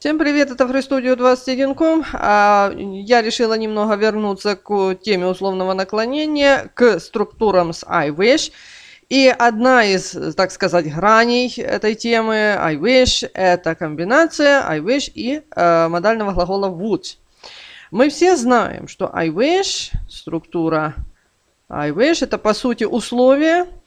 Всем привет, это фристудио 21.com. А, я решила немного вернуться к теме условного наклонения, к структурам с iWish. И одна из, так сказать, граней этой темы iWish – это комбинация iWish и э, модального глагола would. Мы все знаем, что iWish, структура iWish – это, по сути, условие –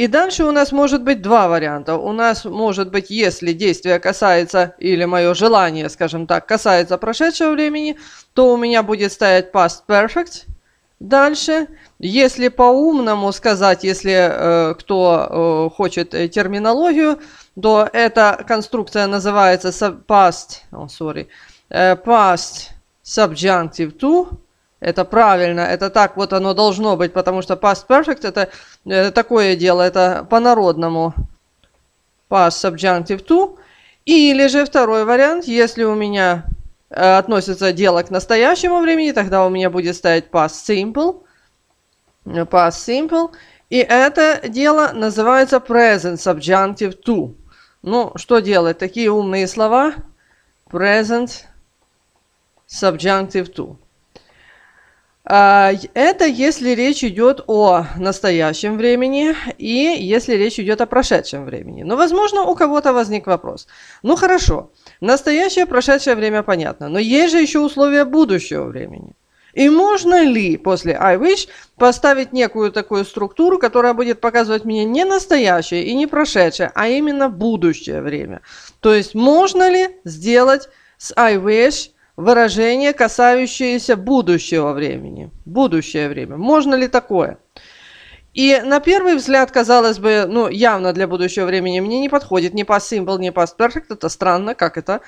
и дальше у нас может быть два варианта. У нас может быть, если действие касается, или мое желание, скажем так, касается прошедшего времени, то у меня будет стоять past perfect. Дальше, если по-умному сказать, если э, кто э, хочет э, терминологию, то эта конструкция называется past, oh, sorry, э, past subjunctive to, это правильно, это так вот оно должно быть, потому что past perfect это, это такое дело, это по-народному. Past subjunctive to. Или же второй вариант, если у меня э, относится дело к настоящему времени, тогда у меня будет стоять past simple. Past simple. И это дело называется present subjunctive to. Ну, что делать? Такие умные слова. Present subjunctive to. А, это если речь идет о настоящем времени и если речь идет о прошедшем времени. Но, возможно, у кого-то возник вопрос. Ну хорошо, настоящее, прошедшее время понятно, но есть же еще условия будущего времени. И можно ли после I wish поставить некую такую структуру, которая будет показывать мне не настоящее и не прошедшее, а именно будущее время? То есть можно ли сделать с I wish выражение, касающееся будущего времени. Будущее время. Можно ли такое? И на первый взгляд, казалось бы, ну, явно для будущего времени мне не подходит ни past simple, ни past perfect. Это странно, как это?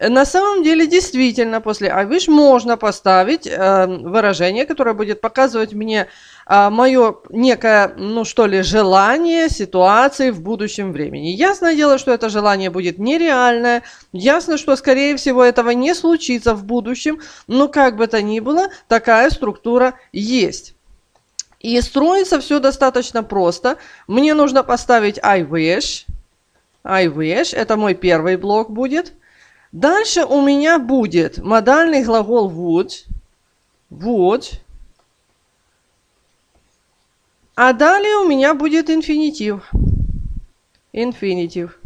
На самом деле, действительно, после I wish можно поставить э, выражение, которое будет показывать мне а, мое некое, ну что ли, желание ситуации в будущем времени. Ясное дело, что это желание будет нереальное, ясно, что, скорее всего, этого не случится в будущем, но как бы то ни было, такая структура есть. И строится все достаточно просто. Мне нужно поставить I wish. I wish. Это мой первый блок будет. Дальше у меня будет модальный глагол would. Would. А далее у меня будет инфинитив. Инфинитив.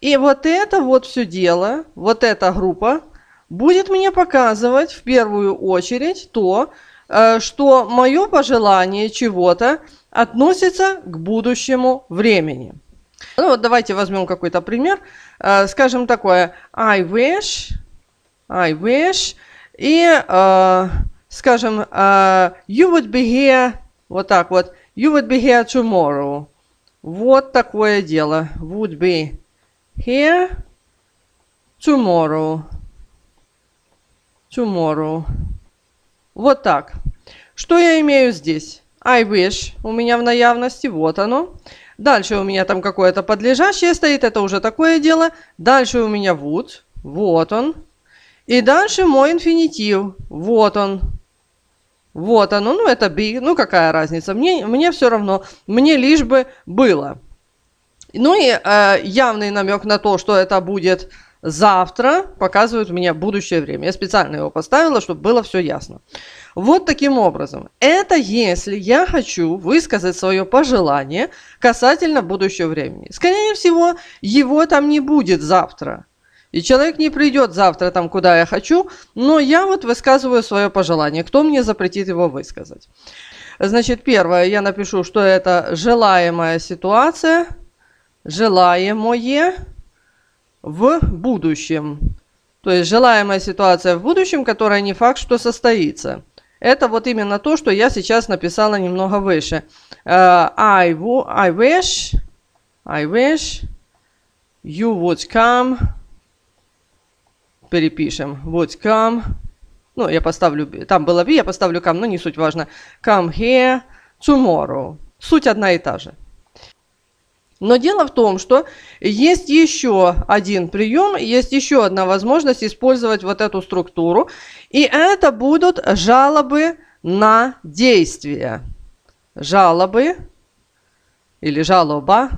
И вот это вот все дело, вот эта группа, будет мне показывать в первую очередь то, э, что мое пожелание чего-то относится к будущему времени. Ну вот давайте возьмем какой-то пример. Э, скажем такое, I wish, I wish, и uh, скажем, uh, you would be here, вот так вот, you would be here tomorrow. Вот такое дело. Would be here tomorrow. Tomorrow. Вот так. Что я имею здесь? I wish. У меня в наявности. Вот оно. Дальше у меня там какое-то подлежащее стоит. Это уже такое дело. Дальше у меня would. Вот он. И дальше мой инфинитив. Вот он. Вот оно, ну это би, ну какая разница, мне, мне все равно, мне лишь бы было. Ну и э, явный намек на то, что это будет завтра, показывает мне будущее время. Я специально его поставила, чтобы было все ясно. Вот таким образом. Это если я хочу высказать свое пожелание касательно будущего времени. Скорее всего, его там не будет завтра. И человек не придет завтра там, куда я хочу, но я вот высказываю свое пожелание. Кто мне запретит его высказать? Значит, первое, я напишу, что это желаемая ситуация, желаемое в будущем. То есть желаемая ситуация в будущем, которая не факт, что состоится. Это вот именно то, что я сейчас написала немного выше. Э, I wish, I wish you would come перепишем. Вот come. Ну, я поставлю, там было be, я поставлю come, но не суть важно. Come here tomorrow. Суть одна и та же. Но дело в том, что есть еще один прием, есть еще одна возможность использовать вот эту структуру. И это будут жалобы на действия. Жалобы или жалоба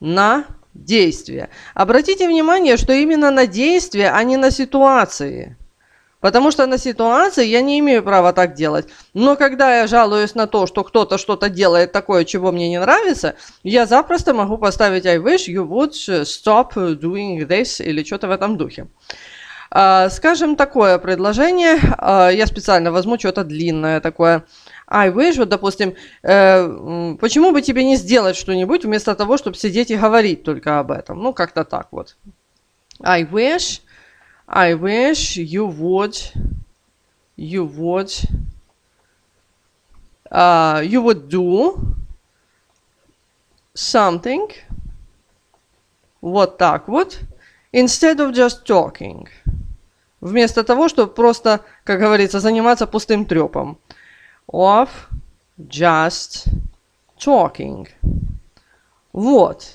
на действия действия. Обратите внимание, что именно на действия, а не на ситуации. Потому что на ситуации я не имею права так делать. Но когда я жалуюсь на то, что кто-то что-то делает такое, чего мне не нравится, я запросто могу поставить I wish you would stop doing this или что-то в этом духе. А, скажем, такое предложение. А, я специально возьму что-то длинное такое. Ай, wish, вот, допустим, э, почему бы тебе не сделать что-нибудь вместо того, чтобы сидеть и говорить только об этом? Ну, как-то так вот. I wish, I wish you would, you would, uh, you would do something, вот так вот, instead of just talking. Вместо того, чтобы просто, как говорится, заниматься пустым трепом of just talking. Вот.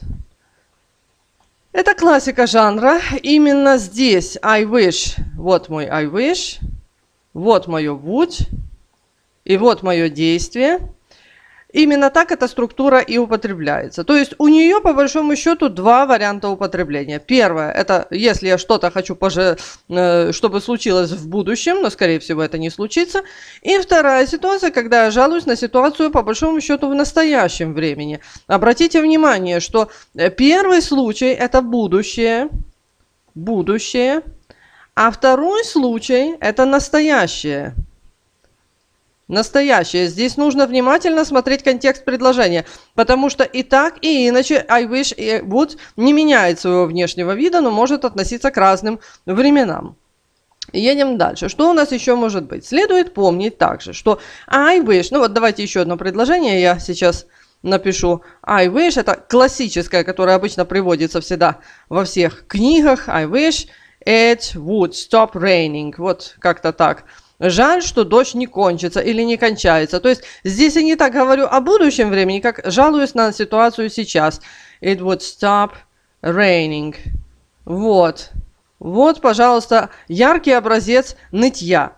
Это классика жанра. Именно здесь I wish. Вот мой I wish. Вот мое would. И вот мое действие. Именно так эта структура и употребляется. То есть у нее, по большому счету, два варианта употребления. Первое, это если я что-то хочу, поже... Э, чтобы случилось в будущем, но, скорее всего, это не случится. И вторая ситуация, когда я жалуюсь на ситуацию, по большому счету, в настоящем времени. Обратите внимание, что э, первый случай – это будущее, будущее, а второй случай – это настоящее – Настоящее. Здесь нужно внимательно смотреть контекст предложения, потому что и так, и иначе I wish it would не меняет своего внешнего вида, но может относиться к разным временам. Едем дальше. Что у нас еще может быть? Следует помнить также, что I wish, ну вот давайте еще одно предложение я сейчас напишу I wish, это классическое, которое обычно приводится всегда во всех книгах. I wish it would stop raining. Вот как-то так. Жаль, что дождь не кончится или не кончается. То есть здесь я не так говорю о будущем времени, как жалуюсь на ситуацию сейчас. It would stop raining. Вот. Вот, пожалуйста, яркий образец нытья.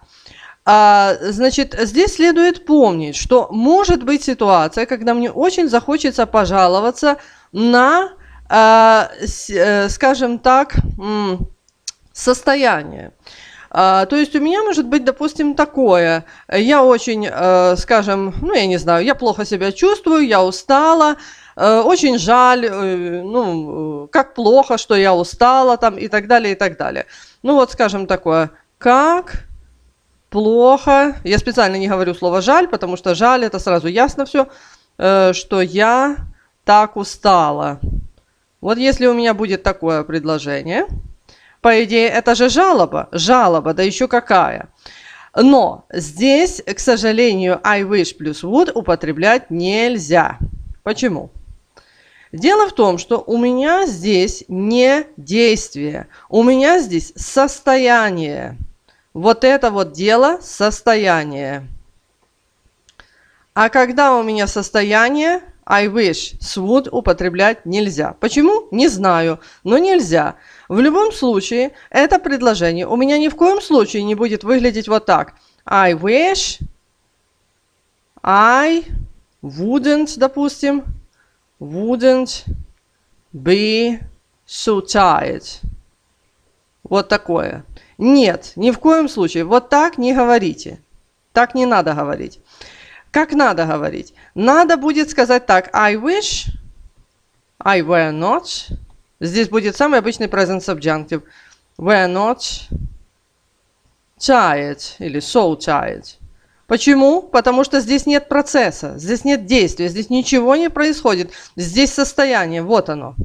А, значит, здесь следует помнить, что может быть ситуация, когда мне очень захочется пожаловаться на, а, с, э, скажем так, состояние. А, то есть у меня может быть, допустим, такое. Я очень, э, скажем, ну я не знаю, я плохо себя чувствую, я устала, э, очень жаль, э, ну как плохо, что я устала там и так далее, и так далее. Ну вот, скажем, такое. Как плохо, я специально не говорю слово жаль, потому что жаль это сразу ясно все, что я так устала. Вот если у меня будет такое предложение – по идее, это же жалоба, жалоба, да еще какая. Но здесь, к сожалению, I wish плюс would употреблять нельзя. Почему? Дело в том, что у меня здесь не действие, у меня здесь состояние. Вот это вот дело состояние. А когда у меня состояние, I wish would употреблять нельзя. Почему? Не знаю, но нельзя. В любом случае, это предложение у меня ни в коем случае не будет выглядеть вот так. I wish I wouldn't, допустим, wouldn't be so tired. Вот такое. Нет, ни в коем случае. Вот так не говорите. Так не надо говорить. Как надо говорить? Надо будет сказать так. I wish I were not. Здесь будет самый обычный present subjunctive. Were not tired или so tired. Почему? Потому что здесь нет процесса, здесь нет действия, здесь ничего не происходит. Здесь состояние, вот оно.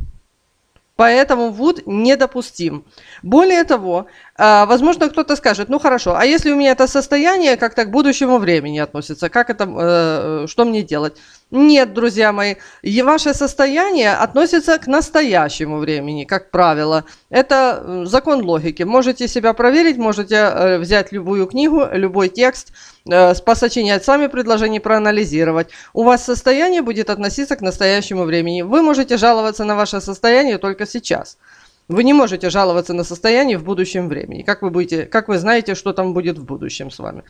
Поэтому Вуд недопустим. Более того, а, возможно, кто-то скажет, ну хорошо, а если у меня это состояние как-то к будущему времени относится, как это, э, э, что мне делать? Нет, друзья мои, ваше состояние относится к настоящему времени, как правило. Это э, закон логики. Можете себя проверить, можете э, взять любую книгу, любой текст, э, посочинять сами предложения, проанализировать. У вас состояние будет относиться к настоящему времени. Вы можете жаловаться на ваше состояние только сейчас. Вы не можете жаловаться на состояние в будущем времени. Как вы, будете, как вы знаете, что там будет в будущем с вами?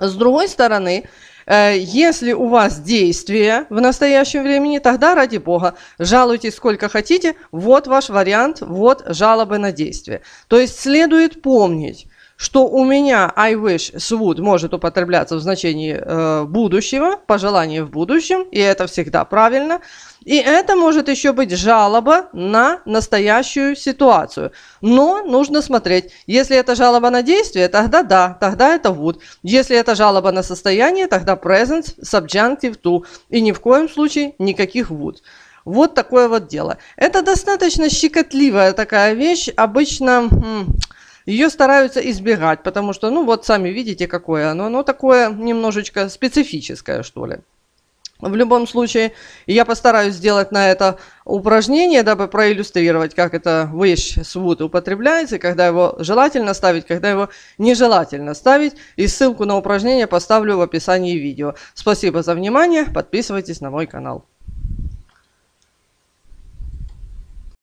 С другой стороны, э, если у вас действие в настоящем времени, тогда, ради бога, жалуйтесь сколько хотите. Вот ваш вариант, вот жалобы на действие. То есть следует помнить, что у меня I wish would может употребляться в значении э, будущего, пожелание в будущем, и это всегда правильно. И это может еще быть жалоба на настоящую ситуацию. Но нужно смотреть, если это жалоба на действие, тогда да, тогда это would. Если это жалоба на состояние, тогда present, subjunctive to. И ни в коем случае никаких would. Вот такое вот дело. Это достаточно щекотливая такая вещь. Обычно... М- ее стараются избегать, потому что, ну вот сами видите, какое оно. Оно ну, такое немножечко специфическое, что ли. В любом случае, я постараюсь сделать на это упражнение, дабы проиллюстрировать, как это вещь свут употребляется, когда его желательно ставить, когда его нежелательно ставить. И ссылку на упражнение поставлю в описании видео. Спасибо за внимание, подписывайтесь на мой канал.